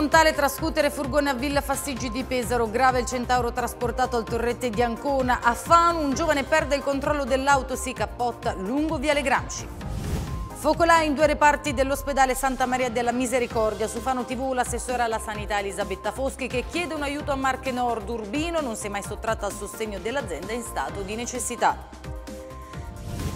frontale tra scooter e furgone a Villa Fastiggi di Pesaro, grave il centauro trasportato al torrette di Ancona. A Fano un giovane perde il controllo dell'auto, si cappotta lungo Viale Gramsci. Focolai in due reparti dell'ospedale Santa Maria della Misericordia. Su Fano TV l'assessore alla sanità Elisabetta Foschi che chiede un aiuto a Marche Nord. Urbino non si è mai sottratta al sostegno dell'azienda in stato di necessità.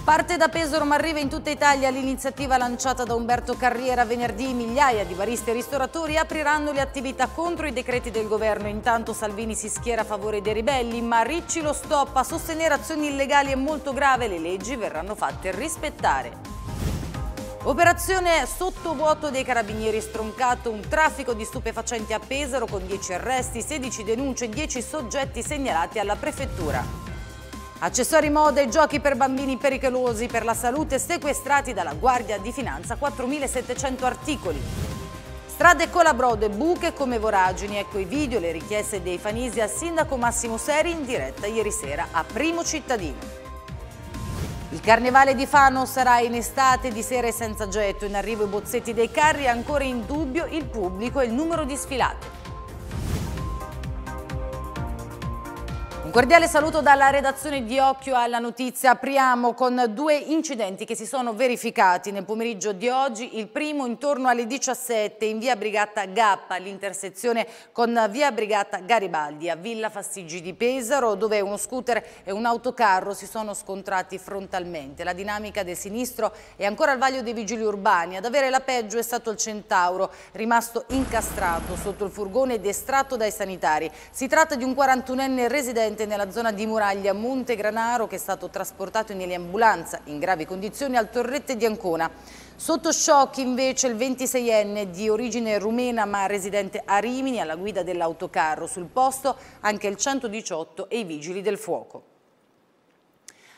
Parte da Pesaro ma arriva in tutta Italia l'iniziativa lanciata da Umberto Carriera venerdì. Migliaia di baristi e ristoratori apriranno le attività contro i decreti del governo. Intanto Salvini si schiera a favore dei ribelli, ma Ricci lo stoppa. Sostenere azioni illegali è molto grave, le leggi verranno fatte rispettare. Operazione sottovuoto dei carabinieri stroncato, un traffico di stupefacenti a Pesaro con 10 arresti, 16 denunce e 10 soggetti segnalati alla prefettura. Accessori moda e giochi per bambini pericolosi per la salute sequestrati dalla Guardia di Finanza, 4.700 articoli. Strade colabrode, buche come voragini, ecco i video, le richieste dei fanisi al sindaco Massimo Seri in diretta ieri sera a Primo Cittadino. Il carnevale di Fano sarà in estate di sera senza getto, in arrivo i bozzetti dei carri, ancora in dubbio il pubblico e il numero di sfilate. Cordiale saluto dalla redazione di Occhio alla Notizia. Apriamo con due incidenti che si sono verificati nel pomeriggio di oggi. Il primo intorno alle 17 in via Brigata Gappa, all'intersezione con via Brigata Garibaldi a Villa Fastigi di Pesaro, dove uno scooter e un autocarro si sono scontrati frontalmente. La dinamica del sinistro è ancora al vaglio dei vigili urbani. Ad avere la peggio è stato il centauro, rimasto incastrato sotto il furgone ed estratto dai sanitari. Si tratta di un 41enne residente incidente nella zona di Muraglia Monte Granaro che è stato trasportato in eliambulanza in gravi condizioni al Torrette di Ancona. Sotto shock invece il 26enne di origine rumena ma residente a Rimini alla guida dell'autocarro. Sul posto anche il 118 e i vigili del fuoco.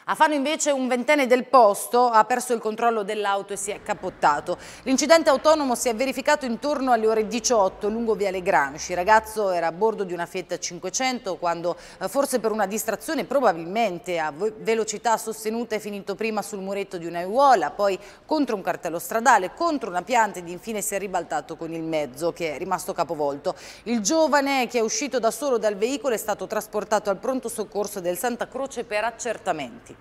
A ah, Fano invece un ventenne del posto ha perso il controllo dell'auto e si è capottato. L'incidente autonomo si è verificato intorno alle ore 18 lungo Viale Gramsci. Il ragazzo era a bordo di una Fiat 500 quando eh, forse per una distrazione probabilmente a velocità sostenuta è finito prima sul muretto di un'aiuola, poi contro un cartello stradale, contro una pianta ed infine si è ribaltato con il mezzo che è rimasto capovolto. Il giovane che è uscito da solo dal veicolo è stato trasportato al pronto soccorso del Santa Croce per accertamenti.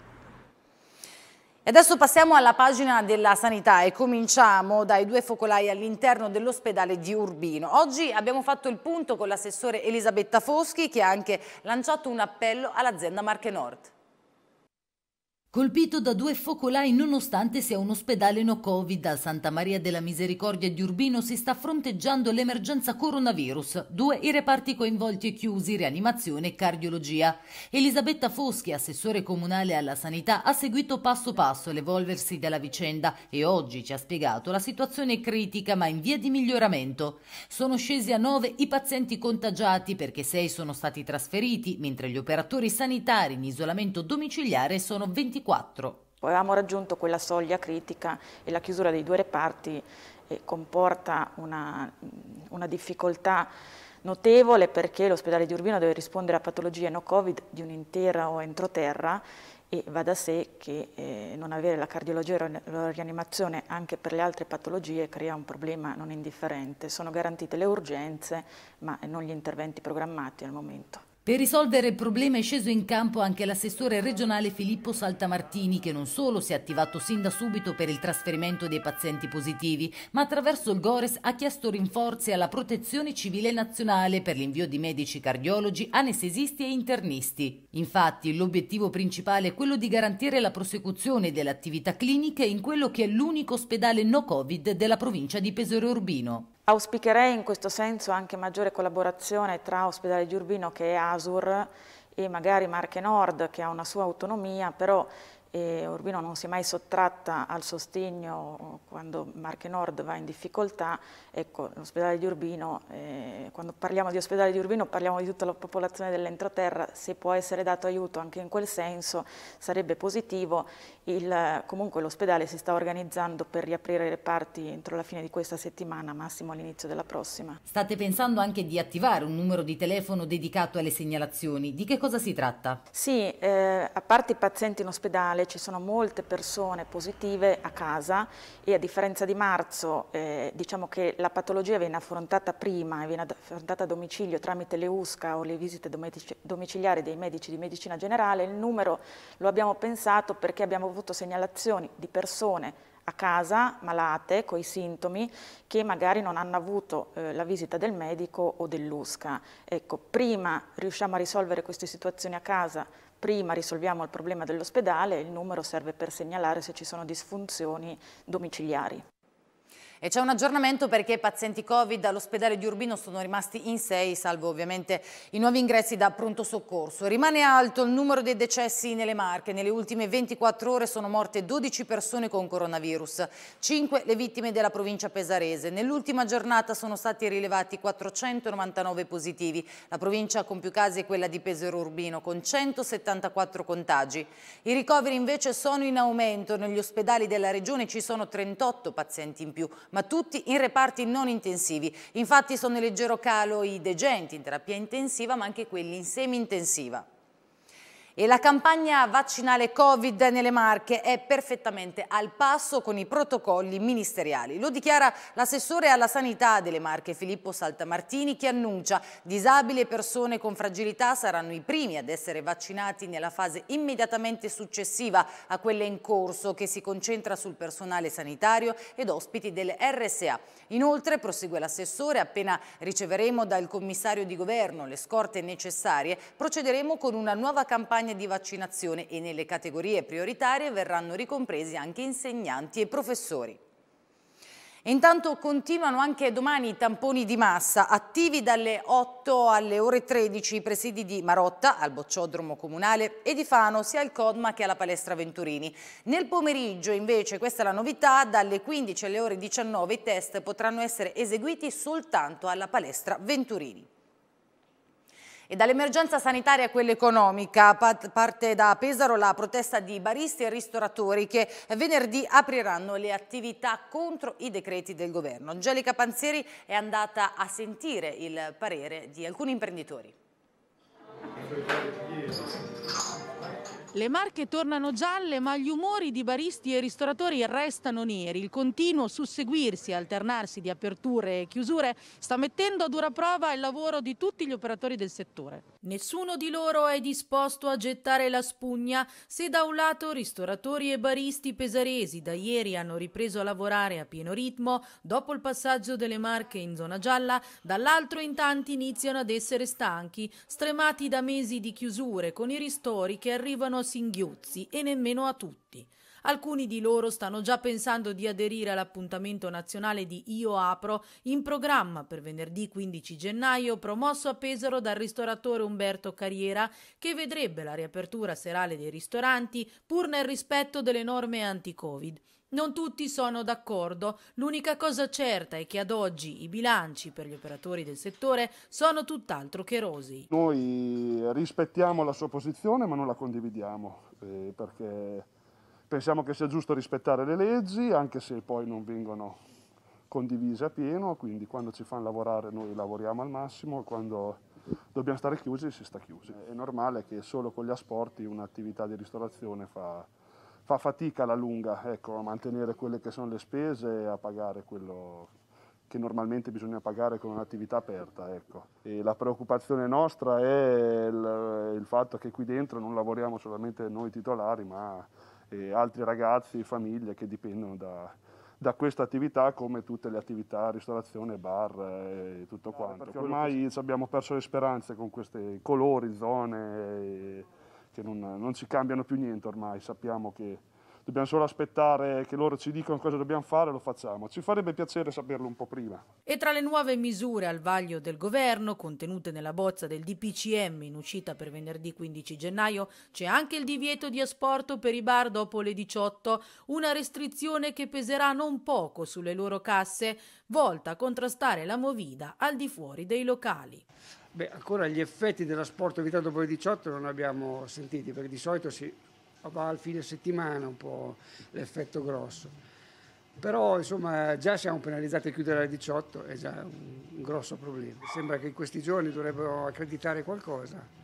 E adesso passiamo alla pagina della sanità e cominciamo dai due focolai all'interno dell'ospedale di Urbino. Oggi abbiamo fatto il punto con l'assessore Elisabetta Foschi che ha anche lanciato un appello all'azienda Marche Nord colpito da due focolai nonostante sia un ospedale no Covid a Santa Maria della Misericordia di Urbino si sta fronteggiando l'emergenza coronavirus. Due i reparti coinvolti e chiusi, rianimazione e cardiologia. Elisabetta Foschi, assessore comunale alla sanità, ha seguito passo passo l'evolversi della vicenda e oggi ci ha spiegato la situazione è critica ma in via di miglioramento. Sono scesi a nove i pazienti contagiati perché sei sono stati trasferiti, mentre gli operatori sanitari in isolamento domiciliare sono 24 2024. Avevamo raggiunto quella soglia critica e la chiusura dei due reparti eh, comporta una, una difficoltà notevole perché l'ospedale di Urbino deve rispondere a patologie no covid di un'intera o entroterra e va da sé che eh, non avere la cardiologia e la rianimazione anche per le altre patologie crea un problema non indifferente. Sono garantite le urgenze ma non gli interventi programmati al momento. Per risolvere il problema è sceso in campo anche l'assessore regionale Filippo Saltamartini che non solo si è attivato sin da subito per il trasferimento dei pazienti positivi, ma attraverso il Gores ha chiesto rinforzi alla protezione civile nazionale per l'invio di medici cardiologi, anestesisti e internisti. Infatti l'obiettivo principale è quello di garantire la prosecuzione delle attività cliniche in quello che è l'unico ospedale no Covid della provincia di Pesaro Urbino. Auspicherei in questo senso anche maggiore collaborazione tra Ospedale Giurbino che è ASUR e magari Marche Nord che ha una sua autonomia, però e Urbino non si è mai sottratta al sostegno eh, quando Marche Nord va in difficoltà, ecco l'ospedale di Urbino, eh, quando parliamo di ospedale di Urbino parliamo di tutta la popolazione dell'entroterra, se può essere dato aiuto anche in quel senso sarebbe positivo, Il, comunque l'ospedale si sta organizzando per riaprire i reparti entro la fine di questa settimana, massimo all'inizio della prossima. State pensando anche di attivare un numero di telefono dedicato alle segnalazioni, di che cosa si tratta? Sì, eh, a parte i pazienti in ospedale ci sono molte persone positive a casa e a differenza di marzo eh, diciamo che la patologia viene affrontata prima e viene affrontata a domicilio tramite le USCA o le visite domiciliari dei medici di medicina generale, il numero lo abbiamo pensato perché abbiamo avuto segnalazioni di persone a casa malate con i sintomi che magari non hanno avuto eh, la visita del medico o dell'USCA. Ecco, prima riusciamo a risolvere queste situazioni a casa prima risolviamo il problema dell'ospedale, il numero serve per segnalare se ci sono disfunzioni domiciliari. E c'è un aggiornamento perché i pazienti Covid all'ospedale di Urbino sono rimasti in 6, salvo ovviamente i nuovi ingressi da pronto soccorso. Rimane alto il numero dei decessi nelle Marche. Nelle ultime 24 ore sono morte 12 persone con coronavirus, 5 le vittime della provincia pesarese. Nell'ultima giornata sono stati rilevati 499 positivi. La provincia con più casi è quella di Pesaro Urbino, con 174 contagi. I ricoveri invece sono in aumento. Negli ospedali della regione ci sono 38 pazienti in più, ma tutti in reparti non intensivi. Infatti sono in leggero calo i degenti in terapia intensiva, ma anche quelli in semi-intensiva. E la campagna vaccinale Covid nelle Marche è perfettamente al passo con i protocolli ministeriali. Lo dichiara l'assessore alla sanità delle Marche Filippo Saltamartini che annuncia disabili e persone con fragilità saranno i primi ad essere vaccinati nella fase immediatamente successiva a quella in corso che si concentra sul personale sanitario ed ospiti del RSA. Inoltre, prosegue l'assessore, appena riceveremo dal commissario di governo le scorte necessarie, procederemo con una nuova campagna campagne di vaccinazione e nelle categorie prioritarie verranno ricompresi anche insegnanti e professori. Intanto continuano anche domani i tamponi di massa, attivi dalle 8 alle ore 13 i presidi di Marotta, al bocciodromo comunale, e di Fano, sia al Codma che alla palestra Venturini. Nel pomeriggio, invece, questa è la novità, dalle 15 alle ore 19 i test potranno essere eseguiti soltanto alla palestra Venturini. E dall'emergenza sanitaria a quella economica parte da Pesaro la protesta di baristi e ristoratori che venerdì apriranno le attività contro i decreti del governo. Angelica Panzeri è andata a sentire il parere di alcuni imprenditori. Le marche tornano gialle ma gli umori di baristi e ristoratori restano neri. Il continuo susseguirsi e alternarsi di aperture e chiusure sta mettendo a dura prova il lavoro di tutti gli operatori del settore. Nessuno di loro è disposto a gettare la spugna. Se da un lato ristoratori e baristi pesaresi da ieri hanno ripreso a lavorare a pieno ritmo dopo il passaggio delle marche in zona gialla, dall'altro in tanti iniziano ad essere stanchi, stremati da mesi di chiusure con i ristori che arrivano a Singhiozzi e nemmeno a tutti. Alcuni di loro stanno già pensando di aderire all'appuntamento nazionale di Io Apro in programma per venerdì 15 gennaio promosso a Pesaro dal ristoratore Umberto Carriera che vedrebbe la riapertura serale dei ristoranti pur nel rispetto delle norme anti-Covid. Non tutti sono d'accordo, l'unica cosa certa è che ad oggi i bilanci per gli operatori del settore sono tutt'altro che rosei. Noi rispettiamo la sua posizione ma non la condividiamo eh, perché Pensiamo che sia giusto rispettare le leggi, anche se poi non vengono condivise a pieno, quindi quando ci fanno lavorare noi lavoriamo al massimo, quando dobbiamo stare chiusi si sta chiusi. È normale che solo con gli asporti un'attività di ristorazione fa, fa fatica alla lunga ecco, a mantenere quelle che sono le spese e a pagare quello che normalmente bisogna pagare con un'attività aperta. Ecco. E la preoccupazione nostra è il, il fatto che qui dentro non lavoriamo solamente noi titolari, ma e altri ragazzi, famiglie che dipendono da, da questa attività come tutte le attività, ristorazione, bar eh, e tutto no, quanto. ormai che... abbiamo perso le speranze con questi colori, zone che non, non ci cambiano più niente ormai, sappiamo che dobbiamo solo aspettare che loro ci dicano cosa dobbiamo fare e lo facciamo. Ci farebbe piacere saperlo un po' prima. E tra le nuove misure al vaglio del governo contenute nella bozza del DPCM in uscita per venerdì 15 gennaio c'è anche il divieto di asporto per i bar dopo le 18, una restrizione che peserà non poco sulle loro casse, volta a contrastare la movida al di fuori dei locali. Beh, ancora gli effetti dell'asporto evitato dopo le 18 non abbiamo sentiti, perché di solito si va al fine settimana un po' l'effetto grosso. Però insomma già siamo penalizzati a chiudere alle 18, è già un grosso problema. Sembra che in questi giorni dovrebbero accreditare qualcosa.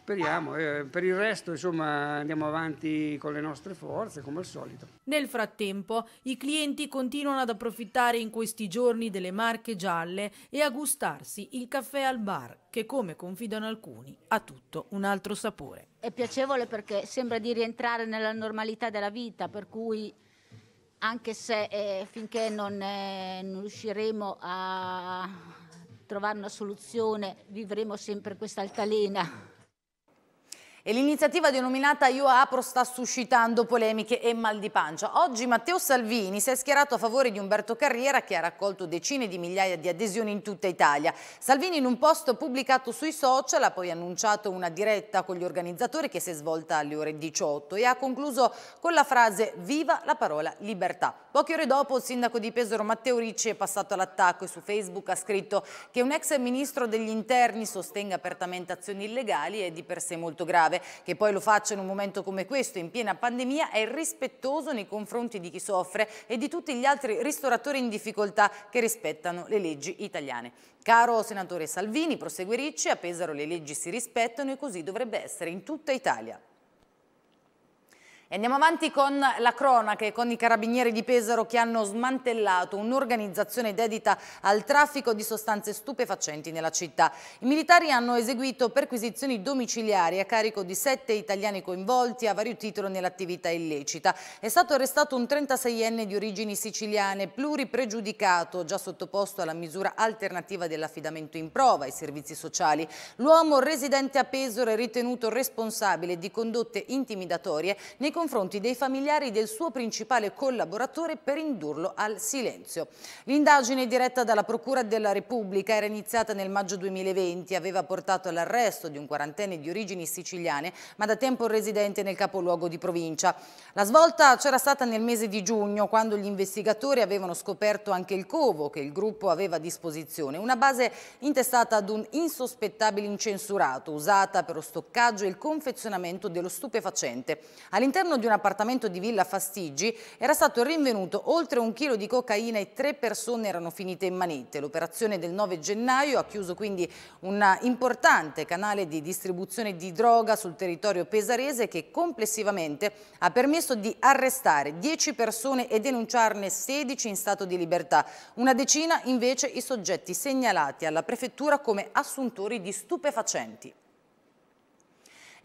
Speriamo, eh, per il resto insomma andiamo avanti con le nostre forze come al solito. Nel frattempo i clienti continuano ad approfittare in questi giorni delle marche gialle e a gustarsi il caffè al bar che come confidano alcuni ha tutto un altro sapore è piacevole perché sembra di rientrare nella normalità della vita, per cui anche se eh, finché non, eh, non riusciremo a trovare una soluzione vivremo sempre questa altalena e l'iniziativa denominata Io Apro sta suscitando polemiche e mal di pancia. Oggi Matteo Salvini si è schierato a favore di Umberto Carriera che ha raccolto decine di migliaia di adesioni in tutta Italia. Salvini in un post pubblicato sui social ha poi annunciato una diretta con gli organizzatori che si è svolta alle ore 18 e ha concluso con la frase Viva la parola libertà. Poche ore dopo il sindaco di Pesaro Matteo Ricci è passato all'attacco e su Facebook ha scritto che un ex ministro degli interni sostenga apertamente azioni illegali è di per sé molto grave grave, che poi lo faccia in un momento come questo, in piena pandemia, è irrispettoso nei confronti di chi soffre e di tutti gli altri ristoratori in difficoltà che rispettano le leggi italiane. Caro senatore Salvini, prosegue Ricci, a Pesaro le leggi si rispettano e così dovrebbe essere in tutta Italia andiamo avanti con la cronaca e con i carabinieri di Pesaro che hanno smantellato un'organizzazione dedita al traffico di sostanze stupefacenti nella città. I militari hanno eseguito perquisizioni domiciliari a carico di sette italiani coinvolti a vario titolo nell'attività illecita. È stato arrestato un 36enne di origini siciliane, pluripregiudicato, già sottoposto alla misura alternativa dell'affidamento in prova ai servizi sociali. L'uomo residente a Pesaro è ritenuto responsabile di condotte intimidatorie nei confronti dei familiari del suo principale collaboratore per indurlo al silenzio. L'indagine diretta dalla Procura della Repubblica era iniziata nel maggio 2020 e aveva portato all'arresto di un quarantenne di origini siciliane ma da tempo residente nel capoluogo di provincia. La svolta c'era stata nel mese di giugno quando gli investigatori avevano scoperto anche il covo che il gruppo aveva a disposizione, una base intestata ad un insospettabile incensurato usata per lo stoccaggio e il confezionamento dello stupefacente. All'interno All'interno di un appartamento di Villa Fastigi era stato rinvenuto oltre un chilo di cocaina e tre persone erano finite in manette. L'operazione del 9 gennaio ha chiuso quindi un importante canale di distribuzione di droga sul territorio pesarese che complessivamente ha permesso di arrestare 10 persone e denunciarne 16 in stato di libertà. Una decina invece i soggetti segnalati alla prefettura come assuntori di stupefacenti.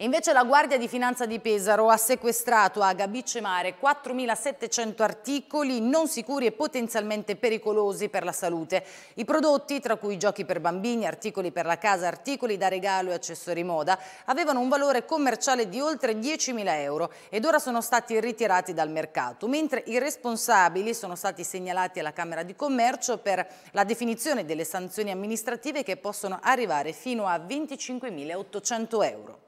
E invece la Guardia di Finanza di Pesaro ha sequestrato a Gabice Mare 4.700 articoli non sicuri e potenzialmente pericolosi per la salute. I prodotti, tra cui giochi per bambini, articoli per la casa, articoli da regalo e accessori moda, avevano un valore commerciale di oltre 10.000 euro ed ora sono stati ritirati dal mercato, mentre i responsabili sono stati segnalati alla Camera di Commercio per la definizione delle sanzioni amministrative che possono arrivare fino a 25.800 euro.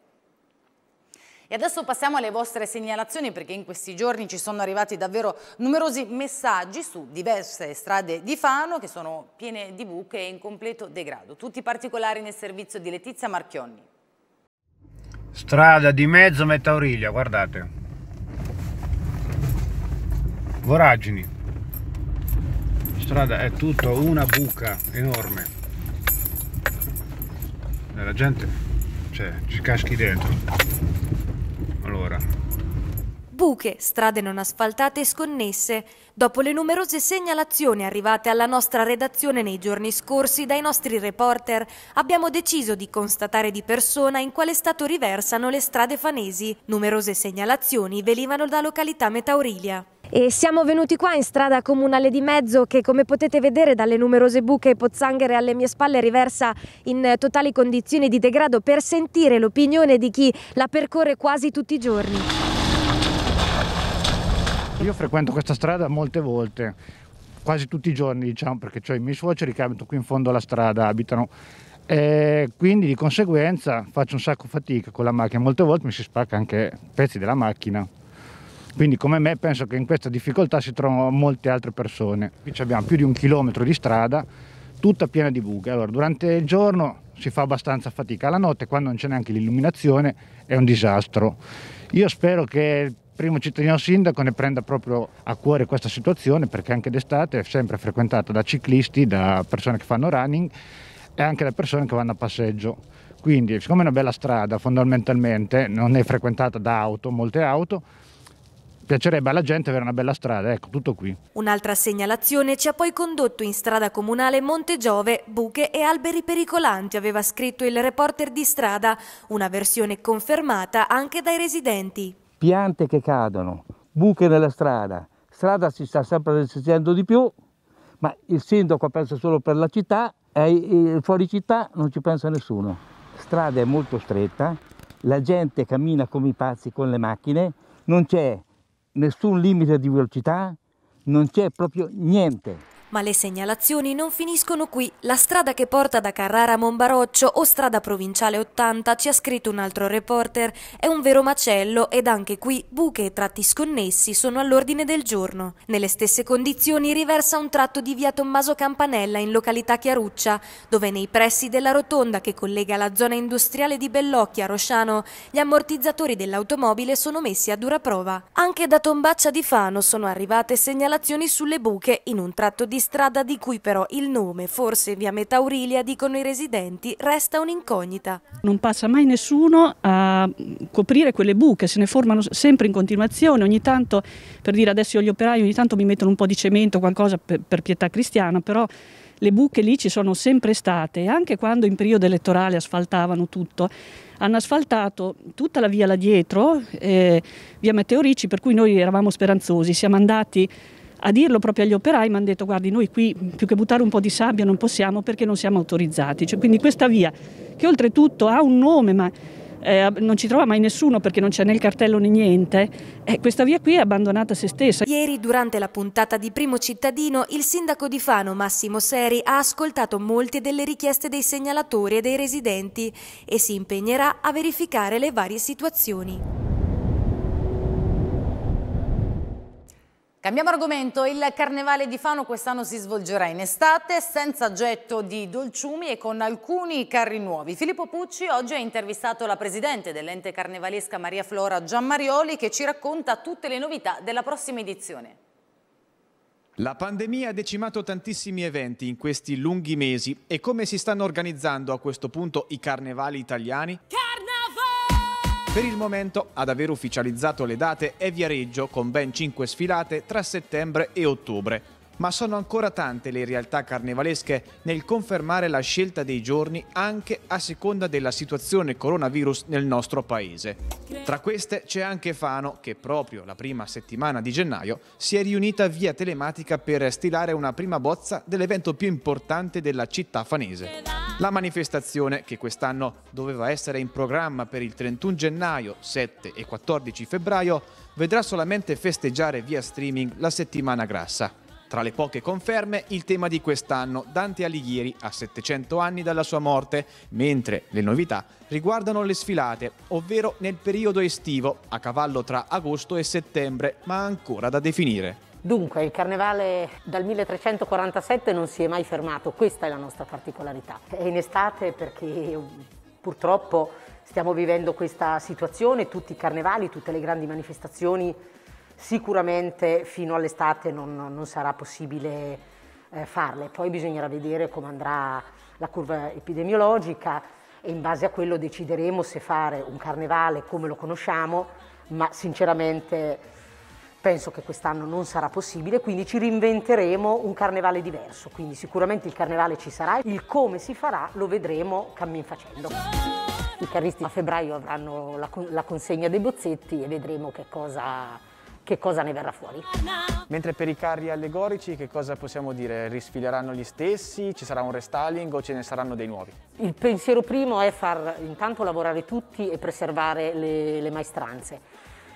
E adesso passiamo alle vostre segnalazioni perché in questi giorni ci sono arrivati davvero numerosi messaggi su diverse strade di Fano che sono piene di buche e in completo degrado. Tutti particolari nel servizio di Letizia Marchionni. Strada di mezzo Metauriglia, guardate. Voragini. Strada è tutta una buca enorme. la gente, cioè, ci caschi dentro. Allora. Buche, strade non asfaltate e sconnesse. Dopo le numerose segnalazioni arrivate alla nostra redazione nei giorni scorsi dai nostri reporter, abbiamo deciso di constatare di persona in quale stato riversano le strade fanesi. Numerose segnalazioni venivano da località Metaurilia. E siamo venuti qua in strada comunale di Mezzo che come potete vedere dalle numerose buche e pozzanghere alle mie spalle riversa in eh, totali condizioni di degrado per sentire l'opinione di chi la percorre quasi tutti i giorni. Io frequento questa strada molte volte, quasi tutti i giorni diciamo perché ho i miei suoceri che abitano qui in fondo alla strada, abitano e quindi di conseguenza faccio un sacco fatica con la macchina, molte volte mi si spacca anche pezzi della macchina. Quindi come me penso che in questa difficoltà si trovano molte altre persone. Qui abbiamo più di un chilometro di strada, tutta piena di buche. Allora durante il giorno si fa abbastanza fatica, la notte quando non c'è neanche l'illuminazione è un disastro. Io spero che il primo cittadino sindaco ne prenda proprio a cuore questa situazione perché anche d'estate è sempre frequentata da ciclisti, da persone che fanno running e anche da persone che vanno a passeggio. Quindi siccome è una bella strada fondamentalmente, non è frequentata da auto, molte auto, piacerebbe alla gente avere una bella strada, ecco, tutto qui. Un'altra segnalazione ci ha poi condotto in strada comunale Monte Giove, buche e alberi pericolanti, aveva scritto il reporter di strada, una versione confermata anche dai residenti. Piante che cadono, buche nella strada, strada si sta sempre resistendo di più, ma il sindaco pensa solo per la città e fuori città non ci pensa nessuno. Strada è molto stretta, la gente cammina come i pazzi con le macchine, non c'è nessun limite di velocità, non c'è proprio niente. Ma le segnalazioni non finiscono qui. La strada che porta da Carrara a Monbaroccio o strada provinciale 80, ci ha scritto un altro reporter, è un vero macello ed anche qui buche e tratti sconnessi sono all'ordine del giorno. Nelle stesse condizioni riversa un tratto di via Tommaso Campanella in località Chiaruccia, dove nei pressi della rotonda che collega la zona industriale di Bellocchi a Rosciano, gli ammortizzatori dell'automobile sono messi a dura prova. Anche da Tombaccia di Fano sono arrivate segnalazioni sulle buche in un tratto di strada di cui però il nome, forse via Metaurilia, dicono i residenti, resta un'incognita. Non passa mai nessuno a coprire quelle buche, se ne formano sempre in continuazione, ogni tanto, per dire adesso io gli operai ogni tanto mi mettono un po' di cemento, qualcosa per, per pietà cristiana, però le buche lì ci sono sempre state anche quando in periodo elettorale asfaltavano tutto, hanno asfaltato tutta la via là dietro, eh, via Meteorici, per cui noi eravamo speranzosi, siamo andati a dirlo proprio agli operai mi hanno detto guardi noi qui più che buttare un po' di sabbia non possiamo perché non siamo autorizzati, cioè, quindi questa via che oltretutto ha un nome ma eh, non ci trova mai nessuno perché non c'è né il cartello né niente, eh, questa via qui è abbandonata a se stessa. Ieri durante la puntata di Primo Cittadino il sindaco di Fano Massimo Seri ha ascoltato molte delle richieste dei segnalatori e dei residenti e si impegnerà a verificare le varie situazioni. Cambiamo argomento, il Carnevale di Fano quest'anno si svolgerà in estate senza getto di dolciumi e con alcuni carri nuovi. Filippo Pucci oggi ha intervistato la presidente dell'ente carnevalesca Maria Flora Giammarioli che ci racconta tutte le novità della prossima edizione. La pandemia ha decimato tantissimi eventi in questi lunghi mesi e come si stanno organizzando a questo punto i carnevali italiani? Che per il momento ad aver ufficializzato le date è Viareggio con ben 5 sfilate tra settembre e ottobre ma sono ancora tante le realtà carnevalesche nel confermare la scelta dei giorni anche a seconda della situazione coronavirus nel nostro paese. Tra queste c'è anche Fano, che proprio la prima settimana di gennaio si è riunita via telematica per stilare una prima bozza dell'evento più importante della città fanese. La manifestazione, che quest'anno doveva essere in programma per il 31 gennaio, 7 e 14 febbraio, vedrà solamente festeggiare via streaming la settimana grassa. Tra le poche conferme, il tema di quest'anno, Dante Alighieri a 700 anni dalla sua morte, mentre le novità riguardano le sfilate, ovvero nel periodo estivo, a cavallo tra agosto e settembre, ma ancora da definire. Dunque, il carnevale dal 1347 non si è mai fermato, questa è la nostra particolarità. È in estate perché purtroppo stiamo vivendo questa situazione, tutti i carnevali, tutte le grandi manifestazioni Sicuramente fino all'estate non, non sarà possibile eh, farle, poi bisognerà vedere come andrà la curva epidemiologica e in base a quello decideremo se fare un carnevale come lo conosciamo, ma sinceramente penso che quest'anno non sarà possibile, quindi ci reinventeremo un carnevale diverso, quindi sicuramente il carnevale ci sarà, il come si farà lo vedremo cammin facendo. I carristi a febbraio avranno la, la consegna dei bozzetti e vedremo che cosa che cosa ne verrà fuori. Mentre per i carri allegorici che cosa possiamo dire? Risfileranno gli stessi? Ci sarà un restyling o ce ne saranno dei nuovi? Il pensiero primo è far intanto lavorare tutti e preservare le, le maestranze.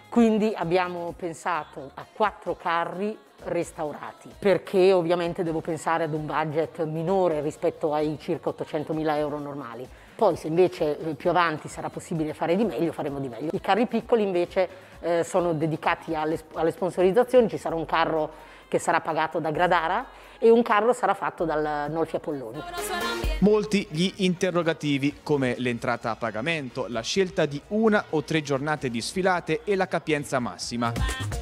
Quindi abbiamo pensato a quattro carri restaurati, perché ovviamente devo pensare ad un budget minore rispetto ai circa 800.000 euro normali. Poi se invece eh, più avanti sarà possibile fare di meglio, faremo di meglio. I carri piccoli invece eh, sono dedicati alle, alle, sponsorizzazioni, ci sarà un carro che sarà pagato da Gradara e un carro sarà fatto dal Nolfi Apolloni. Molti gli interrogativi come l'entrata a pagamento, la scelta di una o tre giornate di sfilate e la capienza massima.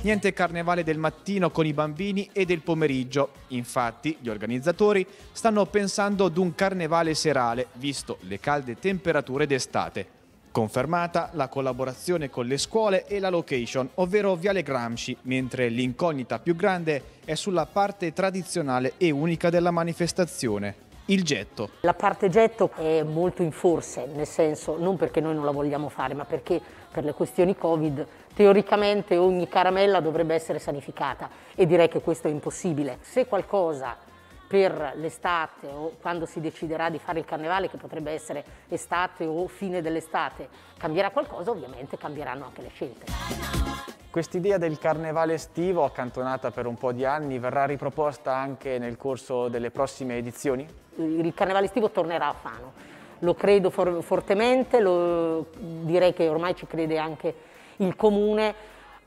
Niente carnevale del mattino con i bambini e del pomeriggio. Infatti gli organizzatori stanno pensando ad un carnevale serale, visto le calde temperature d'estate. Confermata la collaborazione con le scuole e la location, ovvero Viale Gramsci, mentre l'incognita più grande è sulla parte tradizionale e unica della manifestazione, il getto. La parte getto è molto in forse, nel senso non perché noi non la vogliamo fare, ma perché per le questioni Covid teoricamente ogni caramella dovrebbe essere sanificata e direi che questo è impossibile. Se qualcosa per l'estate o quando si deciderà di fare il carnevale, che potrebbe essere estate o fine dell'estate, cambierà qualcosa, ovviamente cambieranno anche le scelte. Quest'idea del carnevale estivo, accantonata per un po' di anni, verrà riproposta anche nel corso delle prossime edizioni? Il carnevale estivo tornerà a Fano, lo credo for fortemente, lo, direi che ormai ci crede anche il comune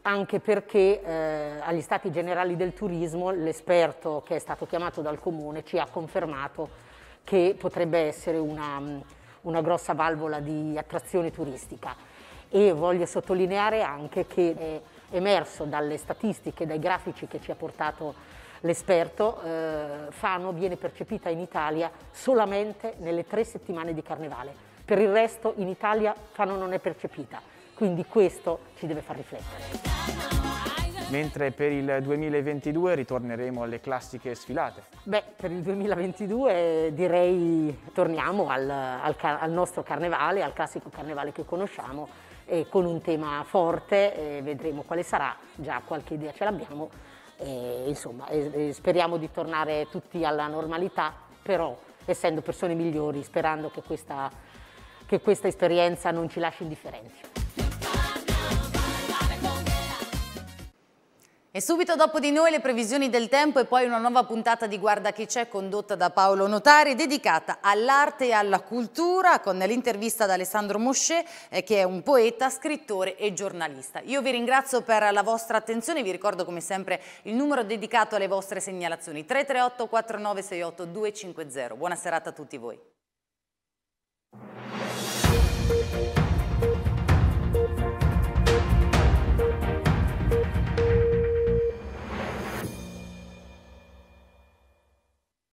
anche perché eh, agli Stati Generali del Turismo l'esperto che è stato chiamato dal Comune ci ha confermato che potrebbe essere una, mm, una grossa valvola di attrazione turistica e voglio sottolineare anche che è emerso dalle statistiche, dai grafici che ci ha portato l'esperto, eh, Fano viene percepita in Italia solamente nelle tre settimane di carnevale, per il resto in Italia Fano non è percepita quindi questo ci deve far riflettere mentre per il 2022 ritorneremo alle classiche sfilate. Beh, per il 2022 eh, direi torniamo al, al, al nostro carnevale, al classico carnevale che conosciamo, eh, con un tema forte, eh, vedremo quale sarà, già qualche idea ce l'abbiamo, eh, insomma speriamo di tornare tutti alla normalità, però essendo persone migliori, sperando che questa, che questa esperienza non ci lasci indifferenti. E subito dopo di noi le previsioni del tempo e poi una nuova puntata di Guarda chi c'è condotta da Paolo Notari dedicata all'arte e alla cultura con l'intervista ad Alessandro Mosché eh, che è un poeta, scrittore e giornalista. Io vi ringrazio per la vostra attenzione, vi ricordo come sempre il numero dedicato alle vostre segnalazioni 338 4968 250. Buona serata a tutti voi.